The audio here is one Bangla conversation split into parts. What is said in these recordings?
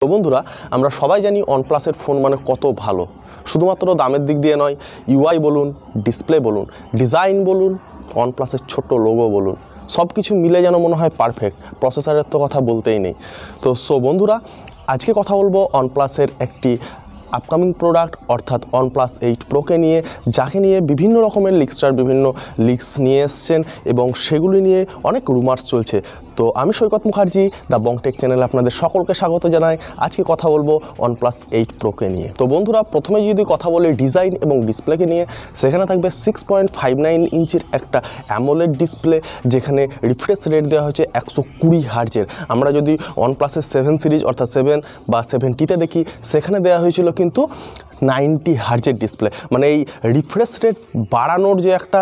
তো বন্ধুরা আমরা সবাই জানি ওয়ানপ্লাসের ফোন মানে কত ভালো শুধুমাত্র দামের দিক দিয়ে নয় ইউআই বলুন ডিসপ্লে বলুন ডিজাইন বলুন ওয়ানপ্লাসের ছোট্ট লোগো বলুন সব কিছু মিলে যেন মনে হয় পারফেক্ট প্রসেসারের তো কথা বলতেই নেই তো সো বন্ধুরা আজকে কথা বলবো ওয়ানপ্লাসের একটি আপকামিং প্রোডাক্ট অর্থাৎ ওয়ানপ্লাস এইট প্রোকে নিয়ে যাকে নিয়ে বিভিন্ন রকমের লিক্সটার বিভিন্ন লিক্স নিয়ে এসছেন এবং সেগুলি নিয়ে অনেক রুমার্স চলছে তো আমি সৈকত মুখার্জি দ্য বংটেক চ্যানেলে আপনাদের সকলকে স্বাগত জানাই আজকে কথা বলবো ওয়ান প্লাস এইট প্রোকে নিয়ে তো বন্ধুরা প্রথমে যদি কথা বলি ডিজাইন এবং ডিসপ্লেকে নিয়ে সেখানে থাকবে সিক্স পয়েন্ট ফাইভ নাইন ইঞ্চির একটা অ্যামোলেড ডিসপ্লে যেখানে রিফ্রেশ রেট দেওয়া হয়েছে একশো কুড়ি হার্জের আমরা যদি ওয়ান প্লাসের সেভেন সিরিজ অর্থাৎ সেভেন বা সেভেন টিতে দেখি সেখানে দেওয়া হয়েছিল কিন্তু নাইনটি হার্জের ডিসপ্লে মানে এই রিফ্রেশ রেট বাড়ানোর যে একটা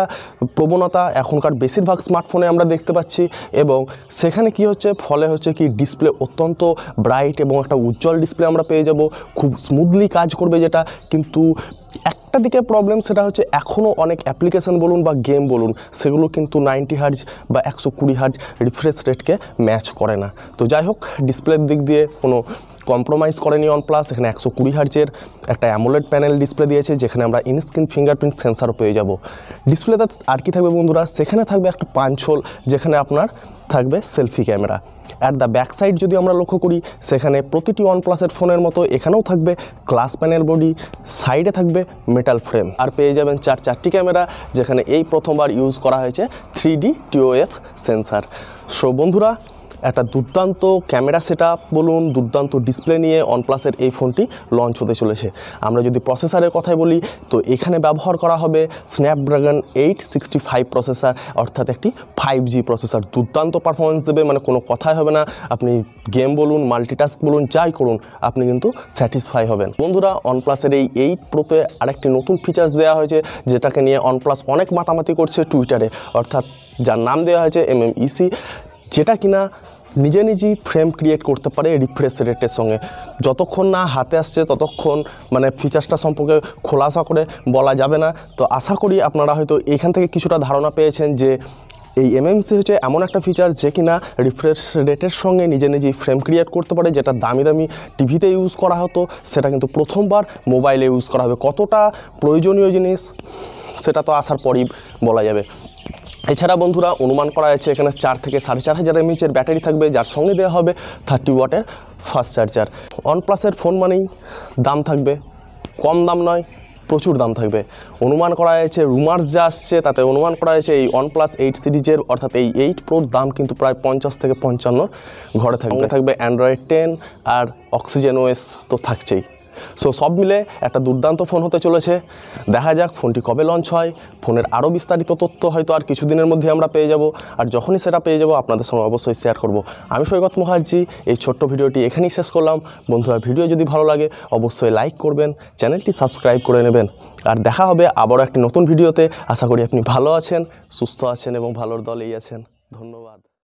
প্রবণতা এখনকার বেশিরভাগ স্মার্টফোনে আমরা দেখতে পাচ্ছি এবং সেখানে কি হচ্ছে ফলে হচ্ছে কি ডিসপ্লে অত্যন্ত ব্রাইট এবং একটা উজ্জ্বল ডিসপ্লে আমরা পেয়ে যাব খুব স্মুথলি কাজ করবে যেটা কিন্তু একটা দিকে প্রবলেম সেটা হচ্ছে এখনও অনেক অ্যাপ্লিকেশান বলুন বা গেম বলুন সেগুলো কিন্তু নাইনটি হার্জ বা একশো কুড়ি হার্জ রিফ্রেশ রেটকে ম্যাচ করে না তো যাই হোক ডিসপ্লের দিক দিয়ে কোনো কম্প্রোমাইজ করেনি অন প্লাস এখানে একশো কুড়ি হার্জের একটা অ্যামোলেড প্যানেল ডিসপ্লে দিয়েছে যেখানে আমরা ইনস্ক্রিন ফিঙ্গারপ্রিন্ট সেন্সারও পেয়ে যাব ডিসপ্লেতে আর কি থাকবে বন্ধুরা সেখানে থাকবে একটা পাঞ্চল যেখানে আপনার থাকবে selfie camera at the back side যদি আমরা লক্ষ্য করি সেখানে প্রতিটি ওয়ান প্লাসের ফোনের মতো এখানেও থাকবে ক্লাস প্যানেল বডি সাইডে থাকবে মেটাল ফ্রেম আর পেয়ে যাবেন চার চারটি ক্যামেরা যেখানে এই প্রথমবার ইউজ করা হয়েছে three D TOF sensor so বন্ধুরা একটা দুর্দান্ত ক্যামেরা সেট বলুন দুর্দান্ত ডিসপ্লে নিয়ে প্লাসের এই ফোনটি লঞ্চ হতে চলেছে আমরা যদি প্রসেসারের কথাই বলি তো এখানে ব্যবহার করা হবে Snapdragon eight sixty five processor অর্থাৎ একটি ফাইভ জি প্রসেসার দুর্দান্ত পারফরমেন্স দেবে মানে কোনো কথাই হবে না আপনি গেম বলুন মাল্টিটাস্ক বলুন যাই করুন আপনি কিন্তু স্যাটিসফাই হবেন বন্ধুরা অনপ্লাসের এই এইট প্রোতে আরেকটি নতুন ফিচার্স দেওয়া হয়েছে যেটাকে নিয়ে প্লাস অনেক মাতামাতি করছে টুইটারে অর্থাৎ যার নাম দেওয়া হয়েছে এম এম ইসি যেটা কিনা নিজে নিজেই ফ্রেম ক্রিয়েট করতে পারে রিফ্রেশ রেটের সঙ্গে যতক্ষণ না হাতে আসছে ততক্ষণ মানে ফিচার্সটা সম্পর্কে খোলাসা করে বলা যাবে না তো আশা করি আপনারা হয়তো এখান থেকে কিছুটা ধারণা পেয়েছেন যে এই এমএমসি হচ্ছে এমন একটা ফিচার যে কিনা রিফ্রেশ রেটের সঙ্গে নিজে নিজেই ফ্রেম ক্রিয়েট করতে পারে যেটা দামি দামি টিভিতে ইউজ করা হতো সেটা কিন্তু প্রথমবার মোবাইলে ইউজ করা হবে কতটা প্রয়োজনীয় জিনিস সেটা তো আসার পরই বলা যাবে এছাড়া বন্ধুরা অনুমান করা যাচ্ছে এখানে চার থেকে সাড়ে চার হাজার এমএইচের ব্যাটারি থাকবে যার সঙ্গে দেওয়া হবে থার্টি ওয়াটের ফাস্ট চার্জার ওয়ানপ্লাসের ফোন মানেই দাম থাকবে কম দাম নয় প্রচুর দাম থাকবে অনুমান করা হয়েছে রুমার্স যা আসছে তাতে অনুমান করা হয়েছে এই ওয়ান প্লাস এইট সিরিজের অর্থাৎ এই এইট প্রোর দাম কিন্তু প্রায় পঞ্চাশ থেকে পঞ্চান্ন ঘরে থাকবে থাকবে অ্যান্ড্রয়েড টেন আর অক্সিজেন ওয়েস তো থাকছেই সো সব মিলে একটা দুর্দান্ত ফোন হতে চলেছে দেখা যাক ফোনটি কবে লঞ্চ হয় ফোনের আরও বিস্তারিত তথ্য হয়তো আর কিছুদিনের মধ্যে আমরা পেয়ে যাব আর যখনই সেটা পেয়ে যাব আপনাদের সঙ্গে অবশ্যই শেয়ার করব আমি সৈকত মুখার্জি এই ছোট্ট ভিডিওটি এখানেই শেষ করলাম বন্ধুরা ভিডিও যদি ভালো লাগে অবশ্যই লাইক করবেন চ্যানেলটি সাবস্ক্রাইব করে নেবেন আর দেখা হবে আবারও একটি নতুন ভিডিওতে আশা করি আপনি ভালো আছেন সুস্থ আছেন এবং ভালোর দলেই আছেন ধন্যবাদ